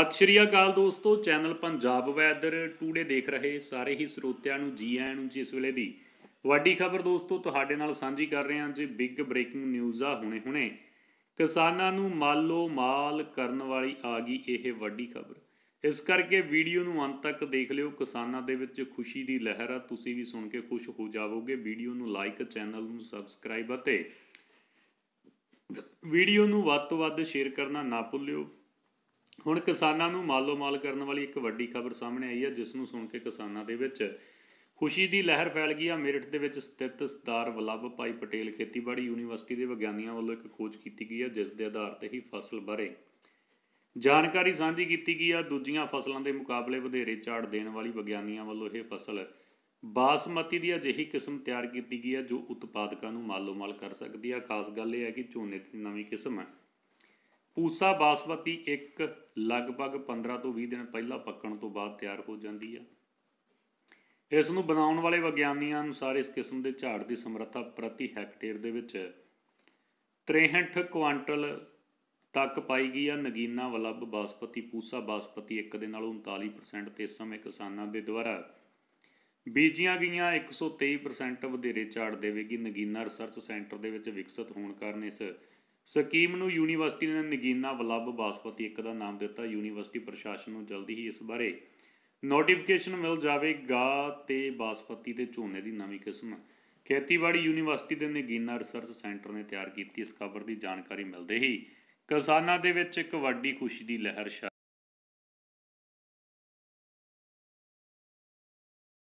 ਸਤਿ ਸ਼੍ਰੀ ਅਕਾਲ ਦੋਸਤੋ channel Punjab weather today ਦੇਖ ਰਹੇ ਸਾਰੇ ਹੀ ਸਰੋਤਿਆਂ ਨੂੰ ਜੀ ਆਇਆਂ ਨੂੰ ਜਿਸ ਵੇਲੇ ਦੀ ਵੱਡੀ ਖਬਰ ਦੋਸਤੋ ਤੁਹਾਡੇ ਨਾਲ ਸਾਂਝੀ ਕਰ ਰਹੇ ਹਾਂ ਜੀ ਬਿਗ ਬ੍ਰੇਕਿੰਗ ਨਿਊਜ਼ ਆ ਹੁਣੇ ਹੁਣੇ ਕਿਸਾਨਾਂ ਨੂੰ ਮਾਲੋ ਮਾਲ ਕਰਨ ਵਾਲੀ ਆ ਗਈ ਇਹ ਵੱਡੀ ਖਬਰ ਇਸ ਕਰਕੇ ਵੀਡੀਓ ਨੂੰ ਅੰਤ ਤੱਕ ਦੇਖ ਲਿਓ ਕਿਸਾਨਾਂ ਦੇ ਵਿੱਚ ਖੁਸ਼ੀ ਦੀ ਲਹਿਰ ਆ ਤੁਸੀਂ ਵੀ ਸੁਣ ਕੇ ਖੁਸ਼ ਹੋ ਜਾਵੋਗੇ ਵੀਡੀਓ ਨੂੰ ਲਾਈਕ ਚੈਨਲ ਨੂੰ ਸਬਸਕ੍ਰਾਈਬ ਅਤੇ ਵੀਡੀਓ ਨੂੰ ਵੱਧ ਤੋਂ ਵੱਧ ਸ਼ੇਅਰ ਕਰਨਾ ਨਾ ਭੁੱਲਿਓ ਹੁਣ ਕਿਸਾਨਾਂ ਨੂੰ ਮਾਲੋ ਮਾਲ ਕਰਨ ਵਾਲੀ ਇੱਕ ਵੱਡੀ ਖਬਰ ਸਾਹਮਣੇ ਆਈ ਹੈ ਜਿਸ ਨੂੰ ਸੁਣ ਕੇ ਕਿਸਾਨਾਂ ਦੇ ਵਿੱਚ ਖੁਸ਼ੀ ਦੀ ਲਹਿਰ ਫੈਲ ਗਈ ਆ ਮੇਰਠ ਦੇ ਵਿੱਚ ਸਥਿਤ ਸਰਦਾਰ ਵਲਭ ਭਾਈ ਪਟੇਲ ਖੇਤੀਬਾੜੀ ਯੂਨੀਵਰਸਿਟੀ ਦੇ ਵਿਗਿਆਨੀਆਂ ਵੱਲੋਂ ਇੱਕ ਖੋਜ ਕੀਤੀ ਗਈ ਹੈ ਜਿਸ ਦੇ ਆਧਾਰ ਤੇ ਹੀ ਫਸਲ ਬਾਰੇ ਜਾਣਕਾਰੀ ਸਾਂਝੀ ਕੀਤੀ ਗਈ ਆ ਦੂਜੀਆਂ ਫਸਲਾਂ ਦੇ ਮੁਕਾਬਲੇ ਵਧੇਰੇ ਝਾੜ ਦੇਣ ਵਾਲੀ ਵਿਗਿਆਨੀਆਂ ਵੱਲੋਂ ਇਹ ਫਸਲ ਬਾਸਮਤੀ ਦੀ ਅਜਿਹੀ ਕਿਸਮ ਤਿਆਰ ਕੀਤੀ ਗਈ ਹੈ ਜੋ ਉਤਪਾਦਕਾਂ ਨੂੰ ਮਾਲੋ-ਮਾਲ ਕਰ ਸਕਦੀ ਹੈ ਖਾਸ ਗੱਲ ਇਹ ਹੈ ਕਿ ਝੋਨੇ ਦੀ ਨਵੀਂ ਕਿਸਮ ਹੈ ਪੂਸਾ ਬਾਸਮਤੀ ਇੱਕ ਲਗਭਗ 15 ਤੋਂ 20 ਦਿਨ ਪਹਿਲਾਂ ਪੱਕਣ ਤੋਂ ਬਾਅਦ ਤਿਆਰ ਹੋ ਜਾਂਦੀ ਹੈ ਇਸ ਨੂੰ ਬਣਾਉਣ ਵਾਲੇ ਵਿਗਿਆਨੀਆਂ ਅਨੁਸਾਰ ਇਸ ਕਿਸਮ ਦੇ ਝਾੜ ਦੀ ਸਮਰੱਥਾ ਪ੍ਰਤੀ ਹੈਕਟੇਅਰ ਦੇ ਵਿੱਚ 63 ਕੁਆਂਟਲ ਤੱਕ ਪਾਈ ਗਈ ਆ ਨਗੀਨਾ ਵਲਬ ਬਾਸਪਤੀ ਪੂਸਾ ਬਾਸਪਤੀ 1 ਦੇ ਨਾਲ 39% ਤੇ ਇਸ ਸਮੇਂ ਕਿਸਾਨਾਂ ਦੇ ਦੁਆਰਾ ਬੀਜੀਆਂ ਗਈਆਂ 123% ਵਧੇਰੇ ਝਾੜ ਦੇਵੇਗੀ ਨਗੀਨਾ ਰਿਸਰਚ ਸੈਂਟਰ ਦੇ ਵਿੱਚ ਵਿਕਸਿਤ ਹੋਣ ਕਾਰਨ ਇਸ ਸਕੀਮ ਨੂੰ ਯੂਨੀਵਰਸਿਟੀ ਨੇ ਨਗੀਨਾ ਵਲੱਭ ਬਾਸਪਤੀ ਇੱਕ ਦਾ ਨਾਮ ਦਿੱਤਾ ਯੂਨੀਵਰਸਿਟੀ ਪ੍ਰਸ਼ਾਸਨ ਨੂੰ ਜਲਦੀ ਹੀ ਇਸ ਬਾਰੇ ਨੋਟੀਫਿਕੇਸ਼ਨ ਮਿਲ ਜਾਵੇਗਾ ਤੇ ਬਾਸਪਤੀ ਤੇ ਝੋਨੇ ਦੀ ਨਵੀਂ ਕਿਸਮ ਖੇਤੀਬਾੜੀ ਯੂਨੀਵਰਸਿਟੀ ਦੇ ਨਗੀਨਾ ਰਿਸਰਚ ਸੈਂਟਰ ਨੇ ਤਿਆਰ ਕੀਤੀ ਇਸ ਖਬਰ ਦੀ ਜਾਣਕਾਰੀ ਮਿਲਦੇ ਹੀ ਕਿਸਾਨਾਂ ਦੇ ਵਿੱਚ ਇੱਕ ਵੱਡੀ ਖੁਸ਼ੀ ਦੀ ਲਹਿਰ